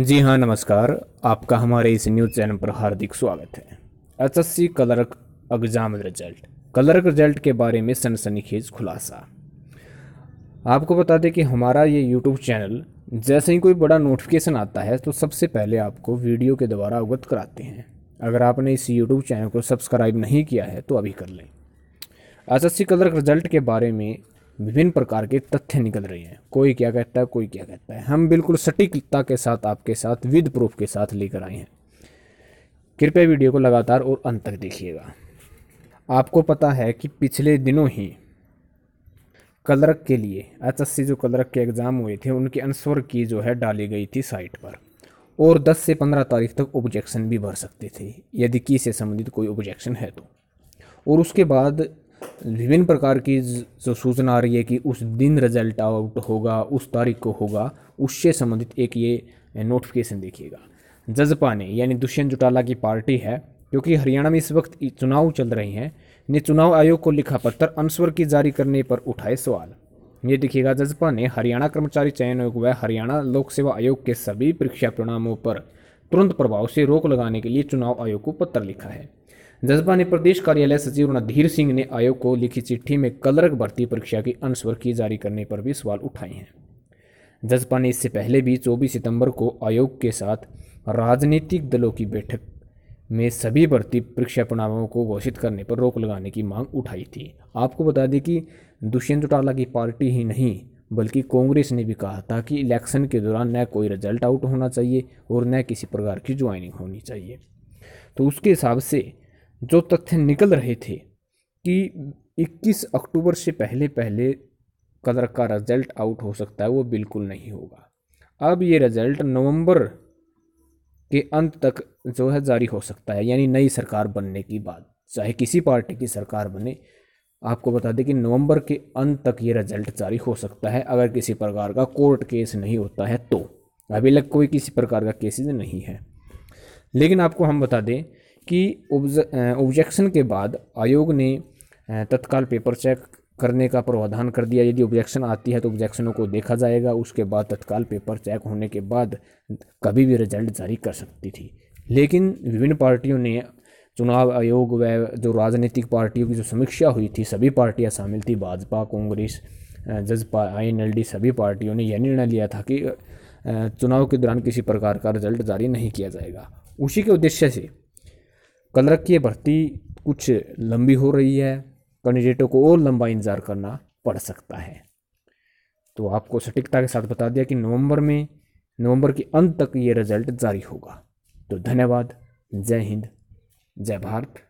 जी हाँ नमस्कार आपका हमारे इस न्यूज़ चैनल पर हार्दिक स्वागत है S C clerk exam result clerk result के बारे में सनसनीखेज खुलासा आपको बता दें कि हमारा ये यूट्यूब चैनल जैसे ही कोई बड़ा नोटिफिकेशन आता है तो सबसे पहले आपको वीडियो के द्वारा अवगत कराते हैं अगर आपने इस यूट्यूब चैनल को सब्सक्राइब नहीं किया है तो अभी कर लें S S C clerk result के बारे में विभिन्न प्रकार के तथ्य निकल रही हैं कोई क्या कहता है कोई क्या कहता है हम बिल्कुल सटीकता के साथ आपके साथ विद प्रूफ के साथ लेकर आए हैं कृपया वीडियो को लगातार और अंत तक देखिएगा आपको पता है कि पिछले दिनों ही कलरक के लिए एचएससी जो कलरक के एग्ज़ाम हुए थे उनके अनस्वर की जो है डाली गई थी साइट पर और 10 से 15 तारीख तक ऑब्जेक्शन भी भर सकते थे यदि की से संबंधित कोई ऑब्जेक्शन है तो और उसके बाद विभिन्न प्रकार की जो सूचना आ रही है कि उस दिन रिजल्ट आउट होगा उस तारीख को होगा उससे संबंधित एक ये नोटिफिकेशन देखिएगा जजपा ने यानी दुष्यंत चौटाला की पार्टी है क्योंकि हरियाणा में इस वक्त चुनाव चल रहे हैं ने चुनाव आयोग को लिखा पत्र अनस्वर की जारी करने पर उठाए सवाल ये देखिएगा जजपा ने हरियाणा कर्मचारी चयन आयोग व हरियाणा लोक सेवा आयोग के सभी परीक्षा परिणामों पर तुरंत प्रभाव से रोक लगाने के लिए चुनाव आयोग को पत्र लिखा है जसपा ने प्रदेश कार्यालय सचिव रणधीर सिंह ने आयोग को लिखी चिट्ठी में कलरक भर्ती परीक्षा की अनुस्वर की जारी करने पर भी सवाल उठाए हैं जसपा ने इससे पहले भी 24 सितंबर को आयोग के साथ राजनीतिक दलों की बैठक में सभी भर्ती परीक्षा परिणामों को घोषित करने पर रोक लगाने की मांग उठाई थी आपको बता दें कि दुष्यंत चौटाला की पार्टी ही नहीं बल्कि कांग्रेस ने भी कहा था कि इलेक्शन के दौरान न कोई रिजल्ट आउट होना चाहिए और न किसी प्रकार की ज्वाइनिंग होनी चाहिए तो उसके हिसाब से जो तथ्य निकल रहे थे कि 21 अक्टूबर से पहले पहले कदर का रिजल्ट आउट हो सकता है वो बिल्कुल नहीं होगा अब ये रिजल्ट नवंबर के अंत तक जो है जारी हो सकता है यानी नई सरकार बनने की बात चाहे किसी पार्टी की सरकार बने आपको बता दें कि नवंबर के अंत तक ये रिजल्ट जारी हो सकता है अगर किसी प्रकार का कोर्ट केस नहीं होता है तो अभी तक कोई किसी प्रकार का केसेज नहीं है लेकिन आपको हम बता दें कि ऑब्जेक्शन के बाद आयोग ने तत्काल पेपर चेक करने का प्रावधान कर दिया यदि ऑब्जेक्शन आती है तो ऑब्जेक्शनों को देखा जाएगा उसके बाद तत्काल पेपर चेक होने के बाद कभी भी रिजल्ट जारी कर सकती थी लेकिन विभिन्न पार्टियों ने चुनाव आयोग व जो राजनीतिक पार्टियों की जो समीक्षा हुई थी सभी पार्टियां शामिल थी भाजपा कांग्रेस जजपा आई सभी पार्टियों ने यह निर्णय लिया था कि चुनाव के दौरान किसी प्रकार का रिजल्ट जारी नहीं किया जाएगा उसी के उद्देश्य से कलरक की भर्ती कुछ लंबी हो रही है कैंडिडेटों को और लंबा इंतज़ार करना पड़ सकता है तो आपको सटीकता के साथ बता दिया कि नवंबर में नवंबर के अंत तक ये रिजल्ट जारी होगा तो धन्यवाद जय हिंद जय भारत